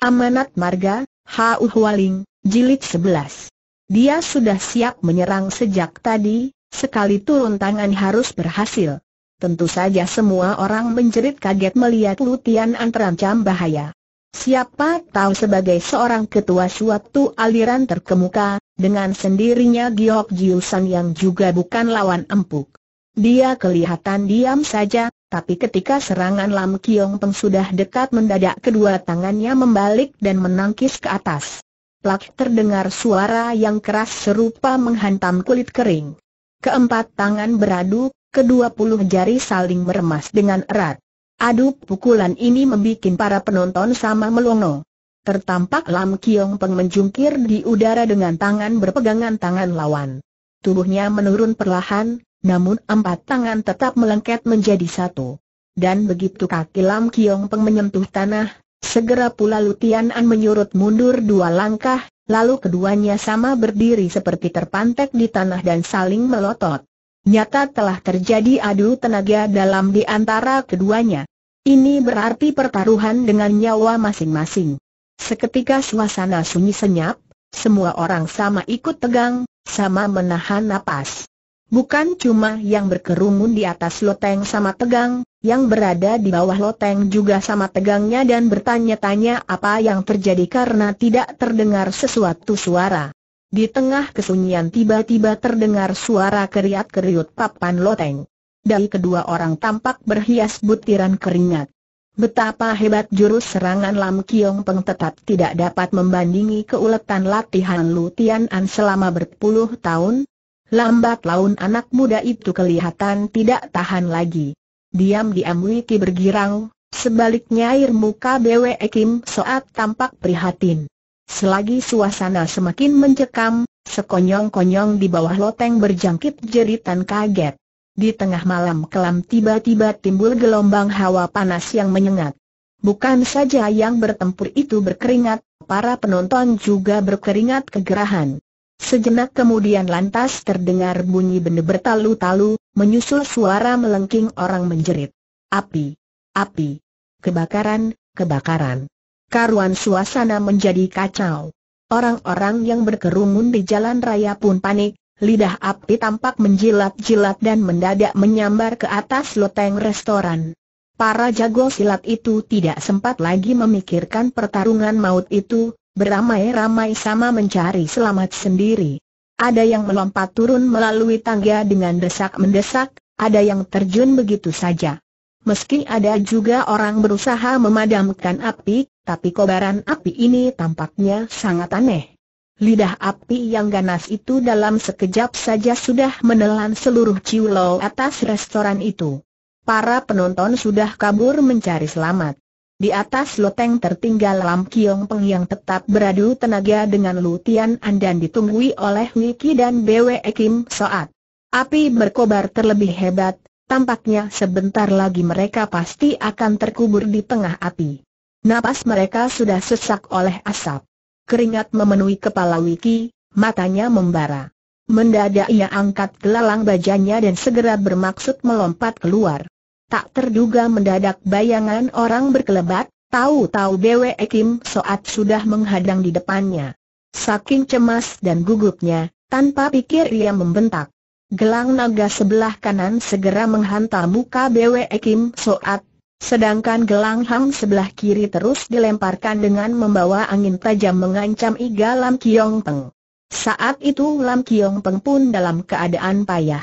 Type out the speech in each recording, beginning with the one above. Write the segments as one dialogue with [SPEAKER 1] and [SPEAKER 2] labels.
[SPEAKER 1] Amanat Marga, H.U. Hualing, Jilid 11. Dia sudah siap menyerang sejak tadi, sekali turun tangan harus berhasil. Tentu saja semua orang menjerit kaget melihat Lutian terancam bahaya. Siapa tahu sebagai seorang ketua suatu aliran terkemuka, dengan sendirinya Giok Jiusan yang juga bukan lawan empuk. Dia kelihatan diam saja, tapi ketika serangan Lam Kiong Peng sudah dekat mendadak kedua tangannya membalik dan menangkis ke atas. Plak terdengar suara yang keras serupa menghantam kulit kering. Keempat tangan beradu, kedua puluh jari saling meremas dengan erat. Adu pukulan ini membuat para penonton sama melongo. Tertampak Lam Kiong Peng menjungkir di udara dengan tangan berpegangan tangan lawan. Tubuhnya menurun perlahan, namun empat tangan tetap melengket menjadi satu. Dan begitu kaki Lam Kiong Peng menyentuh tanah, segera pula Lutian An menyurut mundur dua langkah, lalu keduanya sama berdiri seperti terpantek di tanah dan saling melotot. Nyata telah terjadi adu tenaga dalam di antara keduanya. Ini berarti pertaruhan dengan nyawa masing-masing. Seketika suasana sunyi senyap, semua orang sama ikut tegang, sama menahan napas. Bukan cuma yang berkerumun di atas loteng sama tegang, yang berada di bawah loteng juga sama tegangnya dan bertanya-tanya apa yang terjadi karena tidak terdengar sesuatu suara. Di tengah kesunyian tiba-tiba terdengar suara keriat-keriut papan loteng. Dari kedua orang tampak berhias butiran keringat. Betapa hebat jurus serangan Lam Kiong Peng tetap tidak dapat membandingi keuletan latihan Lu Tian An selama berpuluh tahun, Lambat laun anak muda itu kelihatan tidak tahan lagi. Diam-diam Wiki bergirang, sebaliknya air muka Bwe Kim Soat tampak prihatin. Selagi suasana semakin mencekam, sekonyong-konyong di bawah loteng berjangkit jeritan kaget. Di tengah malam kelam tiba-tiba timbul gelombang hawa panas yang menyengat. Bukan saja yang bertempur itu berkeringat, para penonton juga berkeringat kegerahan. Sejenak kemudian lantas terdengar bunyi benda bertalu-talu, menyusul suara melengking orang menjerit. Api! Api! Kebakaran! Kebakaran! Karuan suasana menjadi kacau. Orang-orang yang berkerumun di jalan raya pun panik, lidah api tampak menjilat-jilat dan mendadak menyambar ke atas loteng restoran. Para jago silat itu tidak sempat lagi memikirkan pertarungan maut itu, beramai-ramai sama mencari selamat sendiri. Ada yang melompat turun melalui tangga dengan desak-mendesak, ada yang terjun begitu saja. Meski ada juga orang berusaha memadamkan api, tapi kobaran api ini tampaknya sangat aneh. Lidah api yang ganas itu dalam sekejap saja sudah menelan seluruh ciulau atas restoran itu. Para penonton sudah kabur mencari selamat. Di atas loteng tertinggal Lam Kiong Peng yang tetap beradu tenaga dengan Lu Tian An dan ditunggui oleh Wiki dan Bwe Kim Soat. Api berkobar terlebih hebat, tampaknya sebentar lagi mereka pasti akan terkubur di tengah api. Napas mereka sudah sesak oleh asap. Keringat memenuhi kepala Wiki, matanya membara. Mendadak ia angkat gelalang bajanya dan segera bermaksud melompat keluar. Tak terduga mendadak bayangan orang berkelebat, tahu-tahu Bwe Kim Soat sudah menghadang di depannya. Saking cemas dan gugupnya, tanpa pikir ia membentak. Gelang naga sebelah kanan segera menghantam muka Bwe Kim Soat, sedangkan gelang hang sebelah kiri terus dilemparkan dengan membawa angin tajam mengancam Iga Lam Kiong Peng. Saat itu Lam Kiong Peng pun dalam keadaan payah.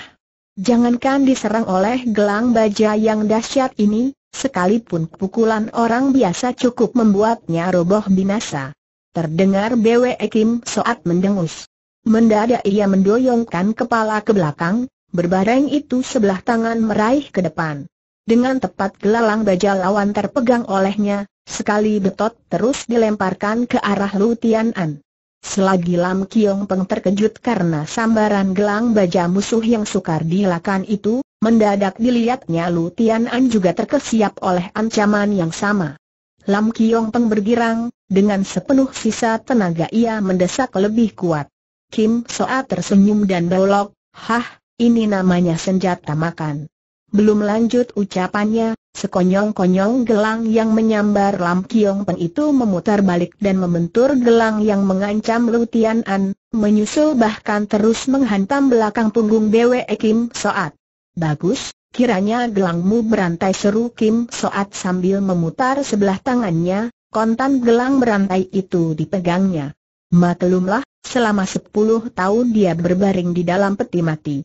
[SPEAKER 1] Jangankan diserang oleh gelang baja yang dahsyat ini, sekalipun pukulan orang biasa cukup membuatnya roboh binasa. Terdengar Bwe Kim saat mendengus. Mendadak ia mendoyongkan kepala ke belakang, berbareng itu sebelah tangan meraih ke depan. Dengan tepat gelang baja lawan terpegang olehnya, sekali betot terus dilemparkan ke arah Lutian An. Selagi Lam Kiong Peng terkejut karena sambaran gelang baja musuh yang sukar dilakukan itu, mendadak dilihatnya Lu Tian An juga terkesiap oleh ancaman yang sama. Lam Kiong Peng bergirang, dengan sepenuh sisa tenaga ia mendesak lebih kuat. Kim Soa tersenyum dan dolok, hah, ini namanya senjata makan. Belum lanjut ucapannya, sekonyong-konyong gelang yang menyambar Lam Kiong Peng itu memutar balik dan membentur gelang yang mengancam Lu Tian An, menyusul bahkan terus menghantam belakang punggung Bwe Kim Soat. Bagus, kiranya gelangmu berantai seru Kim Soat sambil memutar sebelah tangannya, kontan gelang berantai itu dipegangnya. Maklumlah, selama sepuluh tahun dia berbaring di dalam peti mati.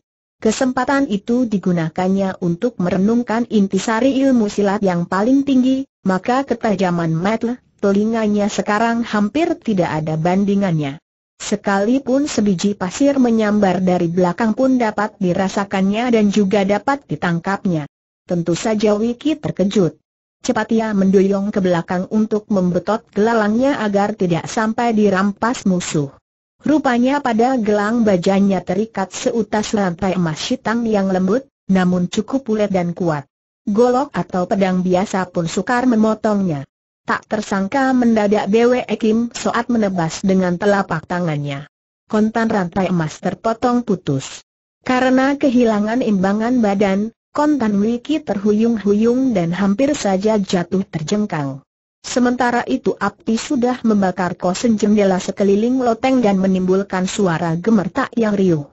[SPEAKER 1] Kesempatan itu digunakannya untuk merenungkan intisari ilmu silat yang paling tinggi, maka ketajaman metle, telinganya sekarang hampir tidak ada bandingannya. Sekalipun sebiji pasir menyambar dari belakang pun dapat dirasakannya dan juga dapat ditangkapnya. Tentu saja Wiki terkejut. Cepat ia mendoyong ke belakang untuk membetot gelalangnya agar tidak sampai dirampas musuh. Rupanya pada gelang bajanya terikat seutas rantai emas hitam yang lembut, namun cukup pulet dan kuat. Golok atau pedang biasa pun sukar memotongnya. Tak tersangka mendadak Bwe Kim saat menebas dengan telapak tangannya. Kontan rantai emas terpotong putus. Karena kehilangan imbangan badan, kontan Wiki terhuyung-huyung dan hampir saja jatuh terjengkang. Sementara itu api sudah membakar kosen jendela sekeliling loteng dan menimbulkan suara gemertak yang riuh.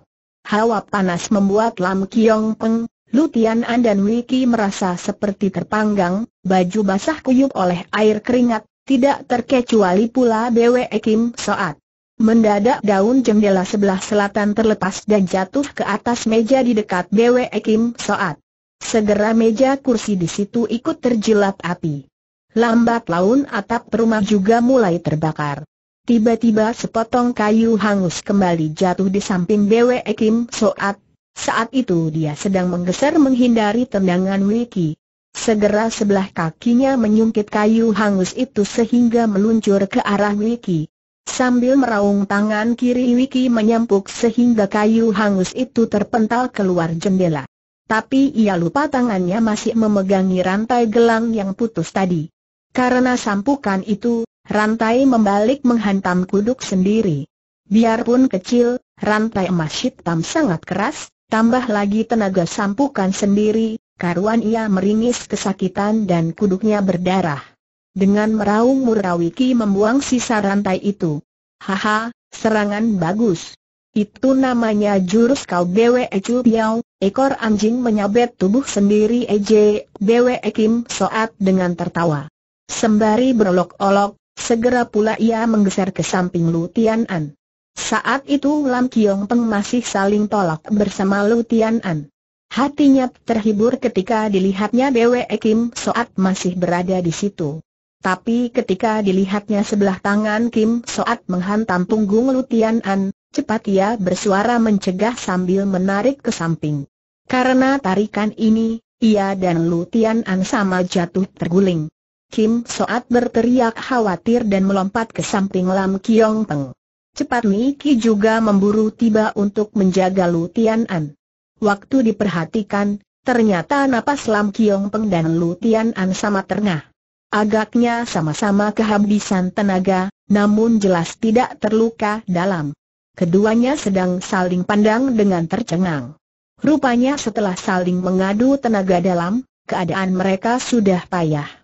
[SPEAKER 1] Hawa panas membuat Lam Kiong Peng, Lutian An dan Wiki merasa seperti terpanggang, baju basah kuyup oleh air keringat, tidak terkecuali pula Bwe Kim Soat. Mendadak daun jendela sebelah selatan terlepas dan jatuh ke atas meja di dekat Bwe Kim Soat. Segera meja kursi di situ ikut terjilat api. Lambat laun atap rumah juga mulai terbakar. Tiba-tiba sepotong kayu hangus kembali jatuh di samping Bwe Kim Soat. Saat itu dia sedang menggeser menghindari tendangan Wiki. Segera sebelah kakinya menyungkit kayu hangus itu sehingga meluncur ke arah Wiki. Sambil meraung tangan kiri Wiki menyempuk sehingga kayu hangus itu terpental keluar jendela. Tapi ia lupa tangannya masih memegangi rantai gelang yang putus tadi. Karena sampukan itu, rantai membalik menghantam kuduk sendiri. Biarpun kecil, rantai emas hitam sangat keras, tambah lagi tenaga sampukan sendiri, karuan ia meringis kesakitan dan kuduknya berdarah. Dengan meraung Murawiki membuang sisa rantai itu. Haha, serangan bagus. Itu namanya jurus kau Bwe Ecu Piao, ekor anjing menyabet tubuh sendiri ej Bwe Kim Soat dengan tertawa. Sembari berolok-olok, segera pula ia menggeser ke samping Lu Tian An. Saat itu Lam Kiong Peng masih saling tolak bersama Lu Tian An. Hatinya terhibur ketika dilihatnya Bwe Kim Soat masih berada di situ. Tapi ketika dilihatnya sebelah tangan Kim Soat menghantam punggung Lu Tian An, cepat ia bersuara mencegah sambil menarik ke samping. Karena tarikan ini, ia dan Lu Tian An sama jatuh terguling. Kim Soat berteriak khawatir dan melompat ke samping Lam Kiong Peng. Cepat Mi Ki juga memburu tiba untuk menjaga Lu Tian An. Waktu diperhatikan, ternyata napas Lam Kiong Peng dan Lu Tian An sama terengah. Agaknya sama-sama kehabisan tenaga, namun jelas tidak terluka dalam. Keduanya sedang saling pandang dengan tercengang. Rupanya setelah saling mengadu tenaga dalam, keadaan mereka sudah payah.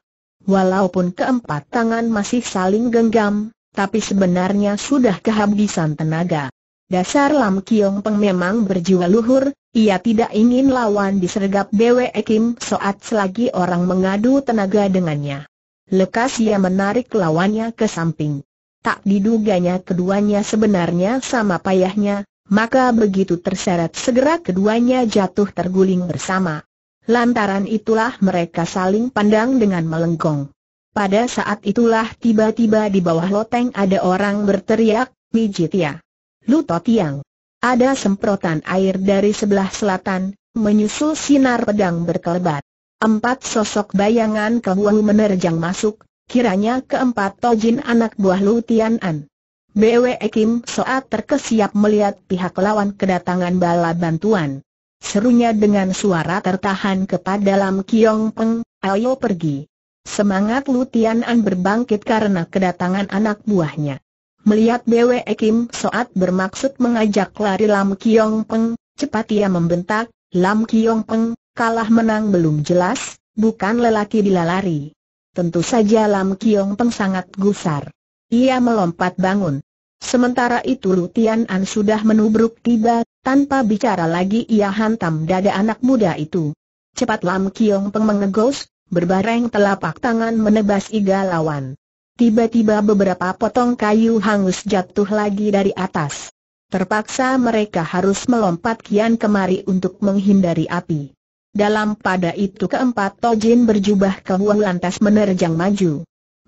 [SPEAKER 1] Walaupun keempat tangan masih saling genggam, tapi sebenarnya sudah kehabisan tenaga. Dasar Lam Kiong Peng memang berjiwa luhur, ia tidak ingin lawan disergap Bwe Kim Soat selagi orang mengadu tenaga dengannya. Lekas ia menarik lawannya ke samping. Tak diduganya keduanya sebenarnya sama payahnya, maka begitu terseret segera keduanya jatuh terguling bersama. Lantaran itulah mereka saling pandang dengan melengkung. Pada saat itulah tiba-tiba di bawah loteng ada orang berteriak, Mijitia. Luto Tiang. Ada semprotan air dari sebelah selatan, menyusul sinar pedang berkelebat. Empat sosok bayangan kehuahu menerjang masuk, kiranya keempat tojin anak buah Lu Tianan. BWE Kim Soat terkesiap melihat pihak lawan kedatangan bala bantuan. Serunya dengan suara tertahan kepada Lam Kiong Peng, ayo pergi. Semangat Lutian An berbangkit karena kedatangan anak buahnya. Melihat Bwe Kim Soat bermaksud mengajak lari Lam Kiong Peng, cepat ia membentak, Lam Kiong Peng, kalah menang belum jelas, bukan lelaki dilalari. Tentu saja Lam Kiong Peng sangat gusar. Ia melompat bangun. Sementara itu Lutian An sudah menubruk tiba, tanpa bicara lagi ia hantam dada anak muda itu. Cepat Lam Kiong Peng mengegos, berbareng telapak tangan menebas iga lawan. Tiba-tiba beberapa potong kayu hangus jatuh lagi dari atas. Terpaksa mereka harus melompat kian kemari untuk menghindari api. Dalam pada itu keempat Tojin berjubah ke lantas menerjang maju.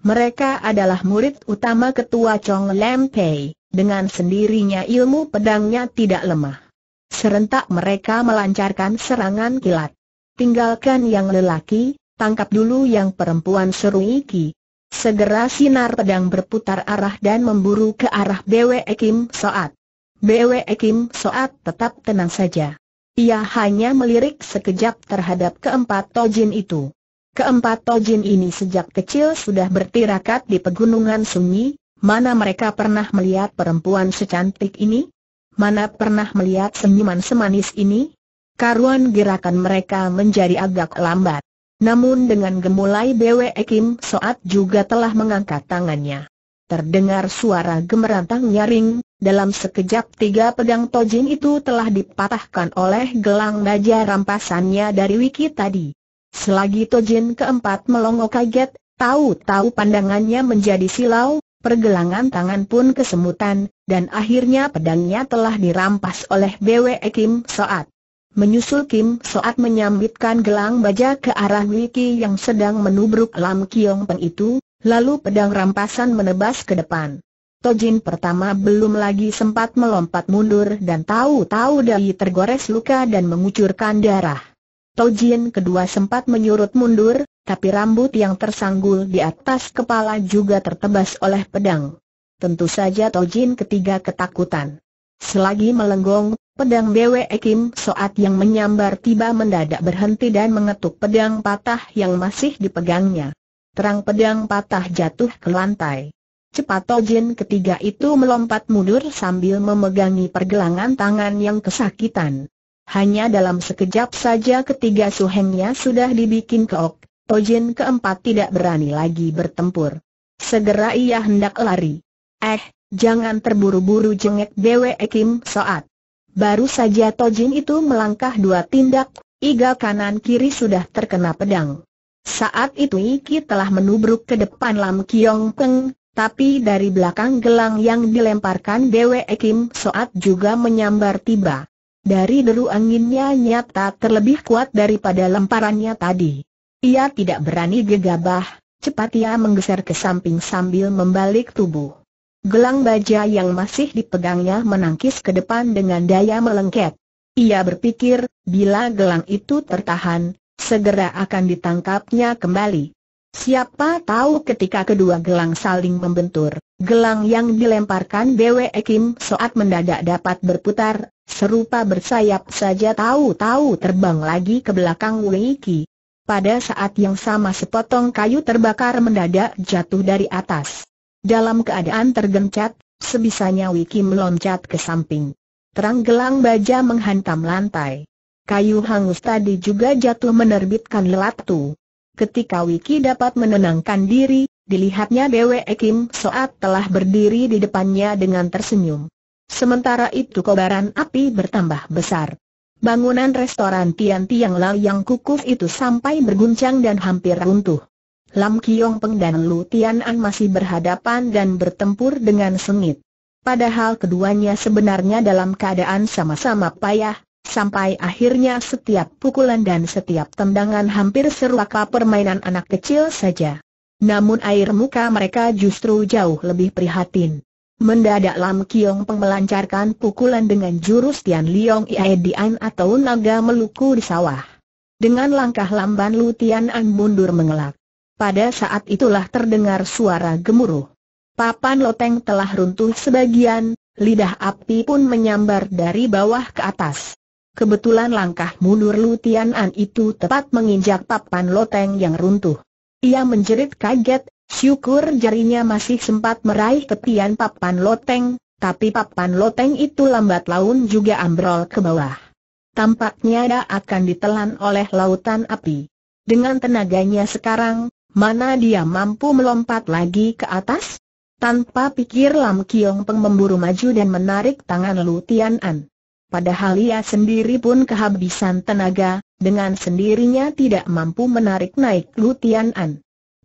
[SPEAKER 1] Mereka adalah murid utama ketua Chong Lam Pei, dengan sendirinya ilmu pedangnya tidak lemah. Serentak mereka melancarkan serangan kilat. Tinggalkan yang lelaki, tangkap dulu yang perempuan seru Iki. Segera sinar pedang berputar arah dan memburu ke arah Bwe Kim Soat. Bwe Kim Soat tetap tenang saja. Ia hanya melirik sekejap terhadap keempat tojin itu. Keempat tojin ini sejak kecil sudah bertirakat di pegunungan sunyi, mana mereka pernah melihat perempuan secantik ini? Mana pernah melihat senyuman semanis ini? Karuan gerakan mereka menjadi agak lambat. Namun dengan gemulai Bwe Kim Soat juga telah mengangkat tangannya. Terdengar suara gemerantang nyaring, dalam sekejap tiga pedang tojin itu telah dipatahkan oleh gelang baja rampasannya dari wiki tadi. Selagi Tojin keempat melongo kaget, tahu-tahu pandangannya menjadi silau, pergelangan tangan pun kesemutan, dan akhirnya pedangnya telah dirampas oleh BWE Kim Soat. Menyusul Kim Soat menyambitkan gelang baja ke arah Wiki yang sedang menubruk Lam Kiong Peng itu, lalu pedang rampasan menebas ke depan. Tojin pertama belum lagi sempat melompat mundur dan tahu-tahu dai tergores luka dan mengucurkan darah. Tojin kedua sempat menyurut mundur, tapi rambut yang tersanggul di atas kepala juga tertebas oleh pedang. Tentu saja Tojin ketiga ketakutan. Selagi melenggong, pedang Bwe Kim Soat yang menyambar tiba mendadak berhenti dan mengetuk pedang patah yang masih dipegangnya. Terang pedang patah jatuh ke lantai. Cepat Tojin ketiga itu melompat mundur sambil memegangi pergelangan tangan yang kesakitan. Hanya dalam sekejap saja ketiga suhengnya sudah dibikin keok, Tojin keempat tidak berani lagi bertempur. Segera ia hendak lari. Eh, jangan terburu-buru jengek Dewa Kim Soat. Baru saja Tojin itu melangkah dua tindak, iga kanan kiri sudah terkena pedang. Saat itu Iki telah menubruk ke depan Lam Kiong Peng, tapi dari belakang gelang yang dilemparkan Dewa Kim Soat juga menyambar tiba. Dari deru anginnya nyata terlebih kuat daripada lemparannya tadi. Ia tidak berani gegabah, cepat ia menggeser ke samping sambil membalik tubuh. Gelang baja yang masih dipegangnya menangkis ke depan dengan daya melengket. Ia berpikir, bila gelang itu tertahan, segera akan ditangkapnya kembali. Siapa tahu ketika kedua gelang saling membentur, gelang yang dilemparkan Bwe Kim saat mendadak dapat berputar, Serupa bersayap saja tahu-tahu terbang lagi ke belakang Wei Qi. Pada saat yang sama sepotong kayu terbakar mendadak jatuh dari atas. Dalam keadaan tergencat, sebisanya Wiki meloncat ke samping. Terang gelang baja menghantam lantai. Kayu hangus tadi juga jatuh menerbitkan lelatu. Ketika Wiki dapat menenangkan diri, dilihatnya Dewe Ekim saat telah berdiri di depannya dengan tersenyum. Sementara itu kobaran api bertambah besar. Bangunan restoran Tian Tiang Lau yang kukuh itu sampai berguncang dan hampir runtuh. Lam Kiong Peng dan Lu Tian An masih berhadapan dan bertempur dengan sengit. Padahal keduanya sebenarnya dalam keadaan sama-sama payah, sampai akhirnya setiap pukulan dan setiap tendangan hampir serupa permainan anak kecil saja. Namun air muka mereka justru jauh lebih prihatin. Mendadak Lam Kiong Peng melancarkan pukulan dengan jurus Tian Liong Iae Dian atau naga meluku di sawah. Dengan langkah lamban Lu Tian An mundur mengelak. Pada saat itulah terdengar suara gemuruh. Papan loteng telah runtuh sebagian, lidah api pun menyambar dari bawah ke atas. Kebetulan langkah mundur Lu Tian An itu tepat menginjak papan loteng yang runtuh. Ia menjerit kaget, Syukur jarinya masih sempat meraih tepian papan loteng, tapi papan loteng itu lambat laun juga ambrol ke bawah. Tampaknya dia akan ditelan oleh lautan api. Dengan tenaganya sekarang, mana dia mampu melompat lagi ke atas? Tanpa pikir Lam Kiong Peng memburu maju dan menarik tangan Lu Tian An. Padahal ia sendiri pun kehabisan tenaga, dengan sendirinya tidak mampu menarik naik Lu Tian An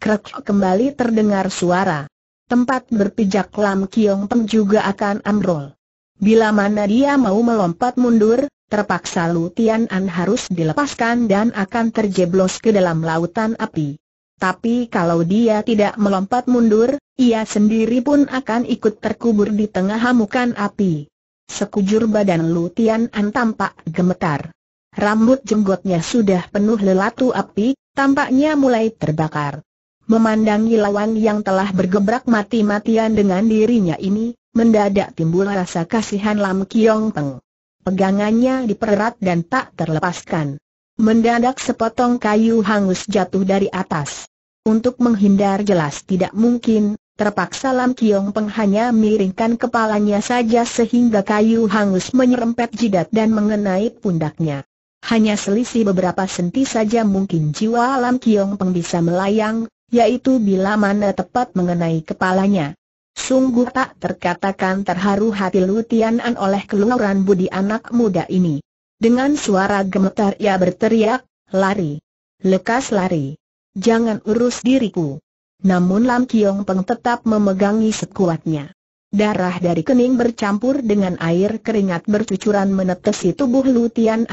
[SPEAKER 1] krek kembali terdengar suara. Tempat berpijak Lam Kiong Peng juga akan ambrol. Bila mana dia mau melompat mundur, terpaksa Lu Tian An harus dilepaskan dan akan terjeblos ke dalam lautan api. Tapi kalau dia tidak melompat mundur, ia sendiri pun akan ikut terkubur di tengah hamukan api. Sekujur badan Lu Tian An tampak gemetar. Rambut jenggotnya sudah penuh lelatu api, tampaknya mulai terbakar. Memandangi lawan yang telah bergebrak mati-matian dengan dirinya ini, mendadak timbul rasa kasihan Lam Kiong Peng. Pegangannya dipererat dan tak terlepaskan. Mendadak sepotong kayu hangus jatuh dari atas. Untuk menghindar jelas tidak mungkin, Terpaksa Lam Kiong Peng hanya miringkan kepalanya saja sehingga kayu hangus menyerempet jidat dan mengenai pundaknya. Hanya selisih beberapa senti saja mungkin jiwa Lam Kiong Peng bisa melayang, yaitu bila mana tepat mengenai kepalanya. Sungguh tak terkatakan terharu hati Lutian oleh keluaran budi anak muda ini. Dengan suara gemetar ia berteriak, lari. Lekas lari. Jangan urus diriku. Namun Lam Kiong Peng tetap memegangi sekuatnya. Darah dari kening bercampur dengan air keringat bercucuran menetesi tubuh Lutian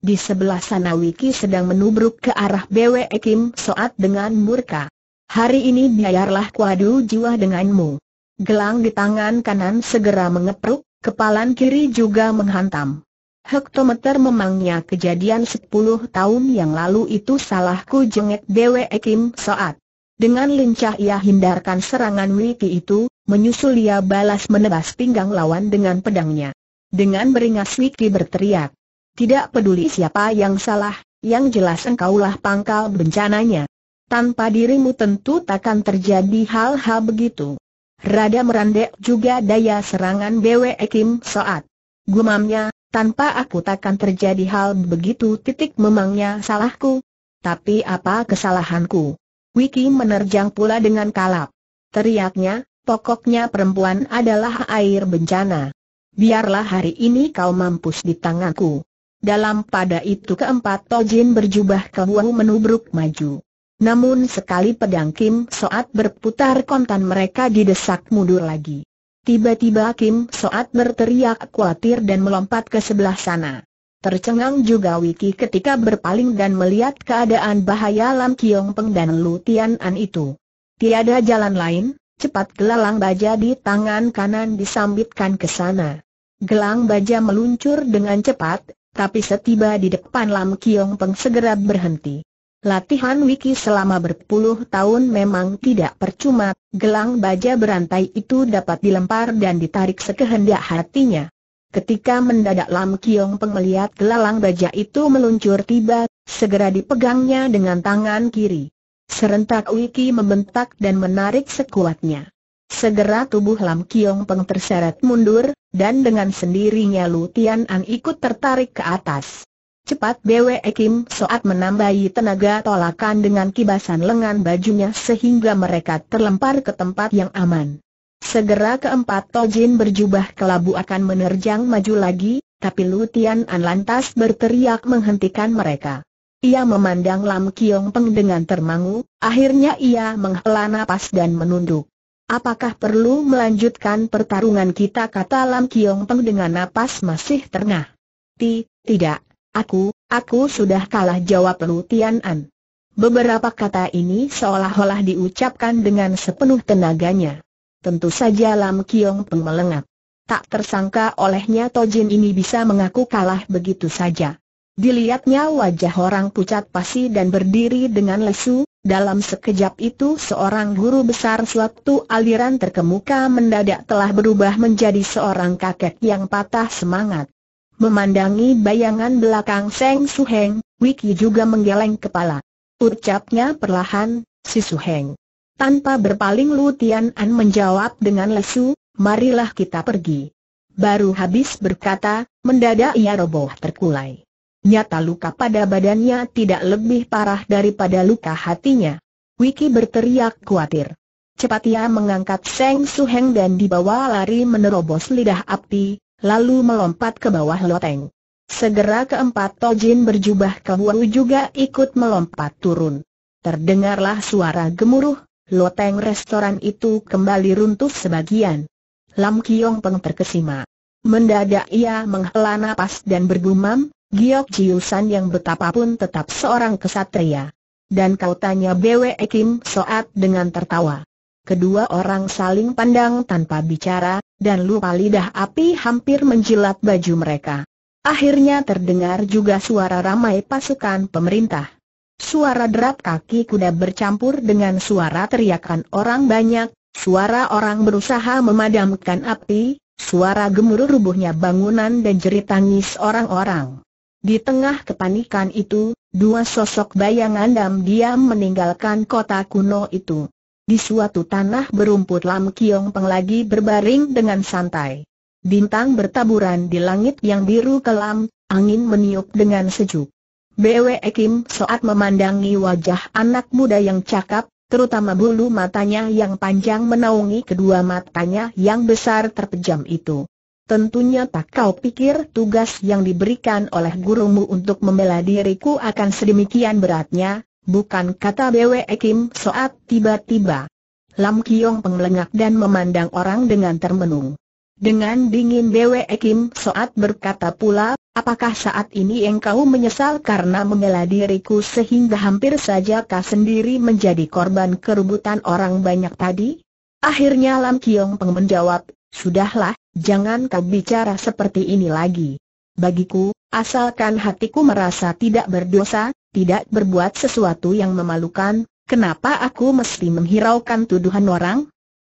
[SPEAKER 1] di sebelah sana Wiki sedang menubruk ke arah Bwe Kim Soat dengan murka. Hari ini biarlah kuadu jiwa denganmu. Gelang di tangan kanan segera mengepruk, kepalan kiri juga menghantam. Hektometer memangnya kejadian 10 tahun yang lalu itu salahku jengek Bwe Kim Soat. Dengan lincah ia hindarkan serangan Wiki itu, menyusul ia balas menebas pinggang lawan dengan pedangnya. Dengan beringas Wiki berteriak. Tidak peduli siapa yang salah, yang jelas engkaulah pangkal bencananya. Tanpa dirimu tentu takkan terjadi hal-hal begitu. Rada merandek juga daya serangan BWE Kim Soat. Gumamnya, tanpa aku takkan terjadi hal begitu titik memangnya salahku. Tapi apa kesalahanku? Wiki menerjang pula dengan kalap. Teriaknya, pokoknya perempuan adalah air bencana. Biarlah hari ini kau mampus di tanganku. Dalam pada itu keempat tojin berjubah ke Wu menubruk maju. Namun sekali pedang Kim Soat berputar kontan mereka didesak mundur lagi. Tiba-tiba Kim Soat berteriak khawatir dan melompat ke sebelah sana. Tercengang juga Wiki ketika berpaling dan melihat keadaan bahaya Lam Kiong Peng dan Lu Tian An itu. Tiada jalan lain, cepat gelang baja di tangan kanan disambitkan ke sana. Gelang baja meluncur dengan cepat, tapi setiba di depan Lam Kiong Peng segera berhenti. Latihan Wiki selama berpuluh tahun memang tidak percuma, gelang baja berantai itu dapat dilempar dan ditarik sekehendak hatinya. Ketika mendadak Lam Kiong Peng melihat gelang baja itu meluncur tiba, segera dipegangnya dengan tangan kiri. Serentak Wiki membentak dan menarik sekuatnya. Segera tubuh Lam Kiong Peng terseret mundur, dan dengan sendirinya Lu Tian An ikut tertarik ke atas. Cepat Bwe Kim Soat menambahi tenaga tolakan dengan kibasan lengan bajunya sehingga mereka terlempar ke tempat yang aman. Segera keempat Tojin berjubah kelabu akan menerjang maju lagi, tapi Lu Tian An lantas berteriak menghentikan mereka. Ia memandang Lam Kiong Peng dengan termangu, akhirnya ia menghela napas dan menunduk. Apakah perlu melanjutkan pertarungan kita kata Lam Kiong Peng dengan napas masih terengah? Ti, tidak, aku, aku sudah kalah jawab Lu Tian An. Beberapa kata ini seolah-olah diucapkan dengan sepenuh tenaganya. Tentu saja Lam Kiong Peng melengak. Tak tersangka olehnya Tojin ini bisa mengaku kalah begitu saja. Dilihatnya wajah orang pucat pasi dan berdiri dengan lesu, dalam sekejap itu seorang guru besar suatu aliran terkemuka mendadak telah berubah menjadi seorang kakek yang patah semangat. Memandangi bayangan belakang Seng Suheng, Wiki juga menggeleng kepala. Ucapnya perlahan, si Suheng. Tanpa berpaling Lu Tian An menjawab dengan lesu, marilah kita pergi. Baru habis berkata, mendadak ia roboh terkulai. Nyata luka pada badannya tidak lebih parah daripada luka hatinya. Wiki berteriak khawatir. Cepat ia mengangkat Seng Heng dan dibawa lari menerobos lidah api, lalu melompat ke bawah loteng. Segera keempat Tojin berjubah keburu juga ikut melompat turun. Terdengarlah suara gemuruh, loteng restoran itu kembali runtuh sebagian. Lam Kiong Peng terkesima. Mendadak ia menghela nafas dan bergumam, Giok Jiusan yang betapapun tetap seorang kesatria. Dan kau tanya Bwe Kim Soat dengan tertawa. Kedua orang saling pandang tanpa bicara, dan lupa lidah api hampir menjilat baju mereka. Akhirnya terdengar juga suara ramai pasukan pemerintah. Suara derap kaki kuda bercampur dengan suara teriakan orang banyak, suara orang berusaha memadamkan api, suara gemuruh rubuhnya bangunan dan jerit tangis orang-orang. Di tengah kepanikan itu, dua sosok bayangan diam-diam meninggalkan kota kuno itu. Di suatu tanah berumput Lam Kiong Peng lagi berbaring dengan santai. Bintang bertaburan di langit yang biru kelam, angin meniup dengan sejuk. Bwe Kim saat memandangi wajah anak muda yang cakap, terutama bulu matanya yang panjang menaungi kedua matanya yang besar terpejam itu. Tentunya tak kau pikir tugas yang diberikan oleh gurumu untuk membela diriku akan sedemikian beratnya, bukan kata Bwe Kim Soat tiba-tiba. Lam Kiong pengelengak dan memandang orang dengan termenung. Dengan dingin Bwe Kim Soat berkata pula, apakah saat ini engkau menyesal karena membela diriku sehingga hampir saja kau sendiri menjadi korban kerubutan orang banyak tadi? Akhirnya Lam Kiong Peng menjawab, sudahlah, jangan kau bicara seperti ini lagi. Bagiku, asalkan hatiku merasa tidak berdosa, tidak berbuat sesuatu yang memalukan, kenapa aku mesti menghiraukan tuduhan orang?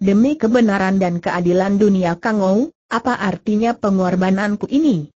[SPEAKER 1] Demi kebenaran dan keadilan dunia Kangou, apa artinya pengorbananku ini?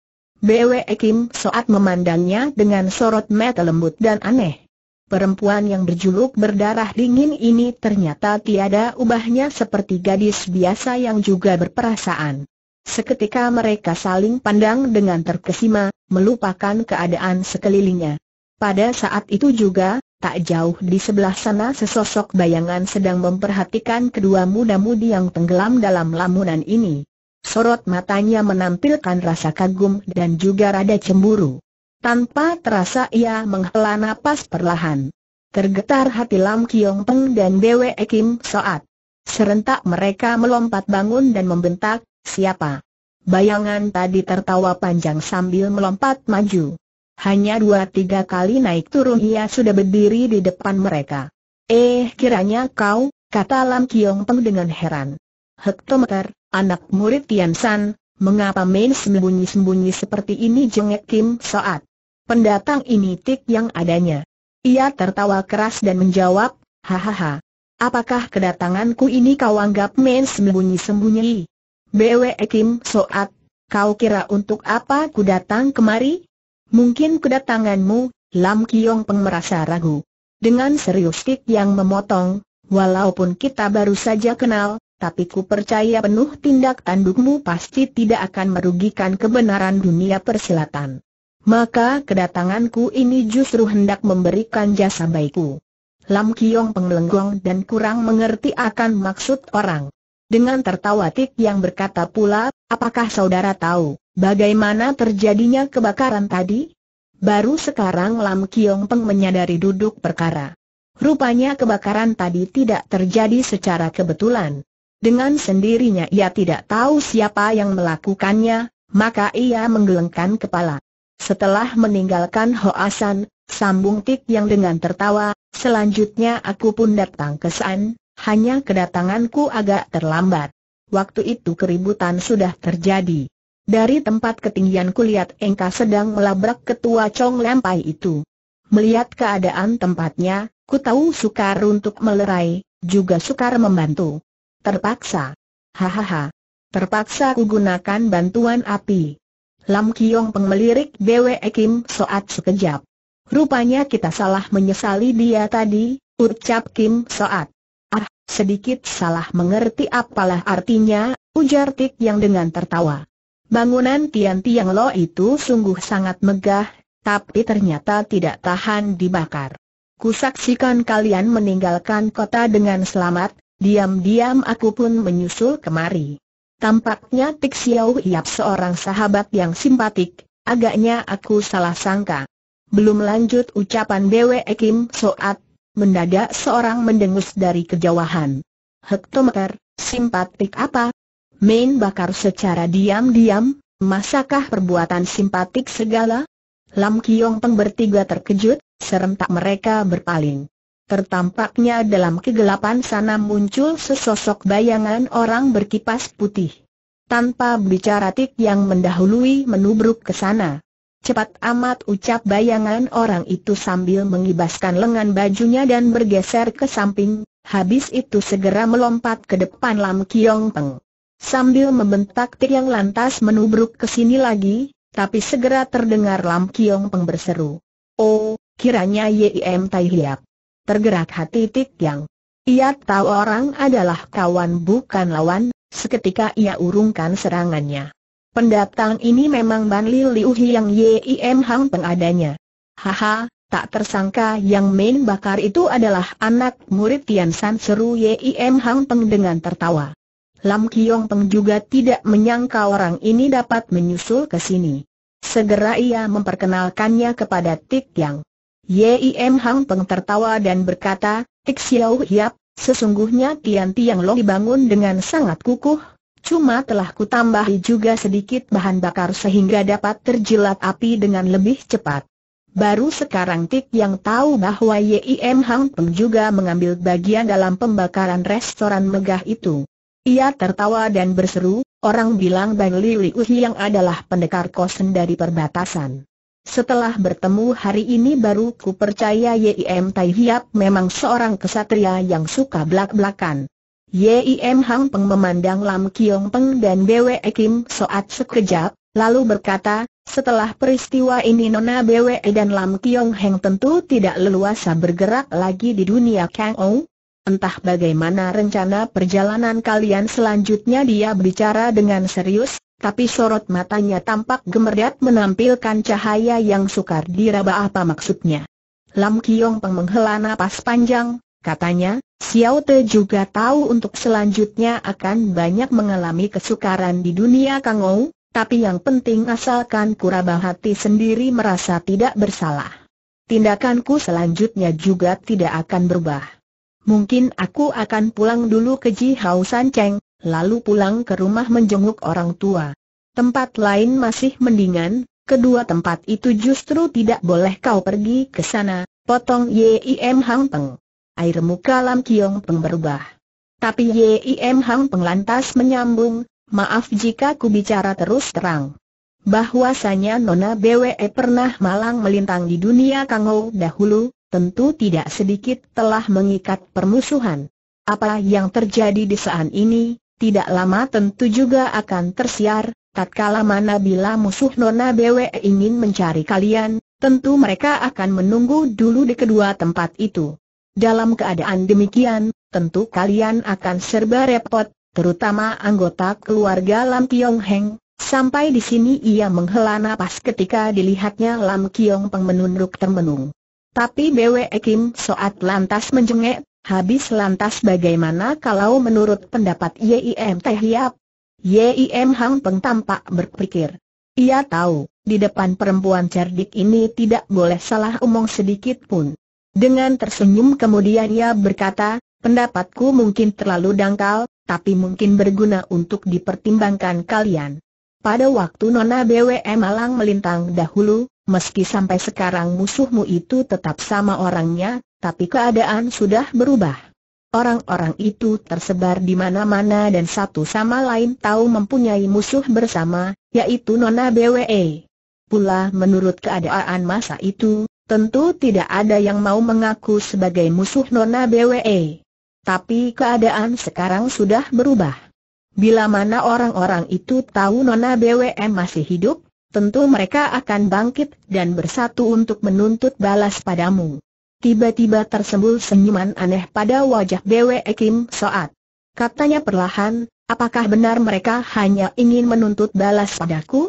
[SPEAKER 1] BW Kim saat memandangnya dengan sorot mata lembut dan aneh. Perempuan yang berjuluk berdarah dingin ini ternyata tiada ubahnya seperti gadis biasa yang juga berperasaan. Seketika mereka saling pandang dengan terkesima, melupakan keadaan sekelilingnya. Pada saat itu juga, tak jauh di sebelah sana sesosok bayangan sedang memperhatikan kedua muda-mudi yang tenggelam dalam lamunan ini. Sorot matanya menampilkan rasa kagum dan juga rada cemburu. Tanpa terasa ia menghela napas perlahan. Tergetar hati Lam Kiong Peng dan Bwe Ekim Soat. Serentak mereka melompat bangun dan membentak, Siapa? Bayangan tadi tertawa panjang sambil melompat maju. Hanya dua tiga kali naik turun ia sudah berdiri di depan mereka. Eh kiranya kau, kata Lam Kiong Peng dengan heran. Hektometer, anak murid Tian San, mengapa main sembunyi-sembunyi seperti ini jengek Kim Soat? Pendatang ini tik yang adanya. Ia tertawa keras dan menjawab, hahaha. Apakah kedatanganku ini kau anggap main sembunyi-sembunyi? Bwe Kim Soat, kau kira untuk apa ku datang kemari? Mungkin kedatanganmu, Lam Kiong Peng merasa ragu. Dengan serius Tik yang memotong, walaupun kita baru saja kenal, tapi ku percaya penuh tindak tandukmu pasti tidak akan merugikan kebenaran dunia persilatan. Maka kedatanganku ini justru hendak memberikan jasa baikku. Lam Kiong pengelenggong dan kurang mengerti akan maksud orang dengan tertawa Tik yang berkata pula, apakah saudara tahu, bagaimana terjadinya kebakaran tadi? Baru sekarang Lam Kiong Peng menyadari duduk perkara. Rupanya kebakaran tadi tidak terjadi secara kebetulan. Dengan sendirinya ia tidak tahu siapa yang melakukannya, maka ia menggelengkan kepala. Setelah meninggalkan Hoasan, sambung Tik yang dengan tertawa, selanjutnya aku pun datang ke San, hanya kedatanganku agak terlambat. Waktu itu keributan sudah terjadi. Dari tempat ketinggian kulihat Engka sedang melabrak ketua Chong Lempai itu. Melihat keadaan tempatnya, ku tahu sukar untuk melerai, juga sukar membantu. Terpaksa. Hahaha. Terpaksa ku gunakan bantuan api. Lam Kiong pengmelirik Bwe Kim Soat sekejap. Rupanya kita salah menyesali dia tadi, ucap Kim Soat. Sedikit salah mengerti apalah artinya, ujar Tik yang dengan tertawa. Bangunan Tian Tiang Lo itu sungguh sangat megah, tapi ternyata tidak tahan dibakar. Kusaksikan kalian meninggalkan kota dengan selamat, diam-diam aku pun menyusul kemari. Tampaknya Tik Xiao Hiap seorang sahabat yang simpatik, agaknya aku salah sangka. Belum lanjut ucapan Bwe Ekim Soat Mendadak seorang mendengus dari kejauhan. Hektometer, simpatik apa? Main bakar secara diam-diam, masakah perbuatan simpatik segala? Lam Kiong Peng bertiga terkejut, serentak mereka berpaling. Tertampaknya dalam kegelapan sana muncul sesosok bayangan orang berkipas putih. Tanpa bicara tik yang mendahului menubruk ke sana. Cepat amat ucap bayangan orang itu sambil mengibaskan lengan bajunya dan bergeser ke samping, habis itu segera melompat ke depan Lam Kiong Peng. Sambil membentak tiang lantas menubruk ke sini lagi, tapi segera terdengar Lam Kiong Peng berseru. Oh, kiranya Yim Tai Hiap. Tergerak hati Tik Yang. Ia tahu orang adalah kawan bukan lawan, seketika ia urungkan serangannya. Pendatang ini memang Ban Li Liu yang Yim Hang pengadanya. Haha, tak tersangka yang main bakar itu adalah anak murid Tian San seru Yim Hang Peng dengan tertawa. Lam Kiong Peng juga tidak menyangka orang ini dapat menyusul ke sini. Segera ia memperkenalkannya kepada Tik Yang. Yim Hang Peng tertawa dan berkata, Tik Xiao Hiap, sesungguhnya Tian Tiang Long dibangun dengan sangat kukuh, Cuma telah kutambahi juga sedikit bahan bakar sehingga dapat terjilat api dengan lebih cepat. Baru sekarang Tik yang tahu bahwa Yim Hang Peng juga mengambil bagian dalam pembakaran restoran megah itu. Ia tertawa dan berseru, orang bilang Bang Li Uhi yang adalah pendekar kosen dari perbatasan. Setelah bertemu hari ini baru ku percaya Yim Tai Hiap memang seorang kesatria yang suka belak-belakan. Yim Hang Peng memandang Lam Kiong Peng dan Bwe Kim Soat sekejap, lalu berkata, setelah peristiwa ini Nona Bwe e dan Lam Kiong Heng tentu tidak leluasa bergerak lagi di dunia Kang Ou. Entah bagaimana rencana perjalanan kalian selanjutnya dia berbicara dengan serius, tapi sorot matanya tampak gemerdat menampilkan cahaya yang sukar diraba apa maksudnya. Lam Kiong Peng menghela napas panjang, katanya, Xiao Te juga tahu untuk selanjutnya akan banyak mengalami kesukaran di dunia Kangou, tapi yang penting asalkan Kuraba hati sendiri merasa tidak bersalah. Tindakanku selanjutnya juga tidak akan berubah. Mungkin aku akan pulang dulu ke Jihao San Cheng, lalu pulang ke rumah menjenguk orang tua. Tempat lain masih mendingan, kedua tempat itu justru tidak boleh kau pergi ke sana, potong Yim Hang Peng air muka Lam Kiong Peng berubah. Tapi Yim Hang Peng lantas menyambung, maaf jika ku bicara terus terang. Bahwasanya Nona BWE e pernah malang melintang di dunia Kangou dahulu, tentu tidak sedikit telah mengikat permusuhan. Apa yang terjadi di saat ini, tidak lama tentu juga akan tersiar, tatkala mana bila musuh Nona BWE e ingin mencari kalian, tentu mereka akan menunggu dulu di kedua tempat itu. Dalam keadaan demikian, tentu kalian akan serba repot, terutama anggota keluarga Lam Kiong Heng. Sampai di sini ia menghela napas ketika dilihatnya Lam Kiong Peng menunduk termenung. Tapi Bwe Kim Soat lantas menjengek, habis lantas bagaimana kalau menurut pendapat YIM Teh Hiap? YIM Hang Peng tampak berpikir. Ia tahu, di depan perempuan cerdik ini tidak boleh salah omong sedikit pun. Dengan tersenyum kemudian ia berkata, pendapatku mungkin terlalu dangkal, tapi mungkin berguna untuk dipertimbangkan kalian. Pada waktu Nona BWE Malang melintang dahulu, meski sampai sekarang musuhmu itu tetap sama orangnya, tapi keadaan sudah berubah. Orang-orang itu tersebar di mana-mana dan satu sama lain tahu mempunyai musuh bersama, yaitu Nona BWE. Pula menurut keadaan masa itu, Tentu tidak ada yang mau mengaku sebagai musuh Nona BWE. Tapi keadaan sekarang sudah berubah. Bila mana orang-orang itu tahu Nona BWE masih hidup, tentu mereka akan bangkit dan bersatu untuk menuntut balas padamu. Tiba-tiba tersembul senyuman aneh pada wajah BWE Kim Soat. Katanya perlahan, apakah benar mereka hanya ingin menuntut balas padaku?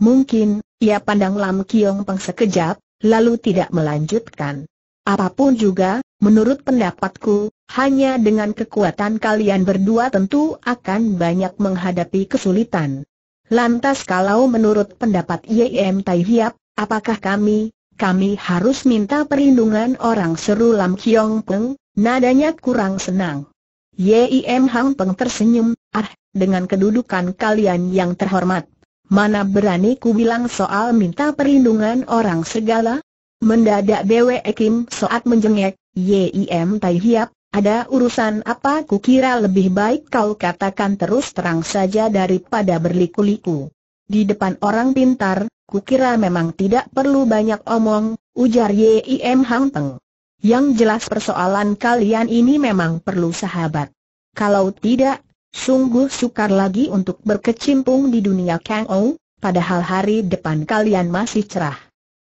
[SPEAKER 1] Mungkin, ia pandang Lam Kiong Peng sekejap, lalu tidak melanjutkan. Apapun juga, menurut pendapatku, hanya dengan kekuatan kalian berdua tentu akan banyak menghadapi kesulitan. Lantas kalau menurut pendapat YM Tai Hiap, apakah kami, kami harus minta perlindungan orang seru Lam Kiong Peng, nadanya kurang senang. YIM Hang Peng tersenyum, ah, dengan kedudukan kalian yang terhormat Mana berani ku bilang soal minta perlindungan orang segala? Mendadak Bwe Kim Soat menjengek, Yim Tai Hiap, ada urusan apa ku kira lebih baik kau katakan terus terang saja daripada berliku-liku. Di depan orang pintar, ku kira memang tidak perlu banyak omong, ujar Yim Hang Teng. Yang jelas persoalan kalian ini memang perlu sahabat. Kalau tidak, Sungguh sukar lagi untuk berkecimpung di dunia Kang Ou, padahal hari depan kalian masih cerah.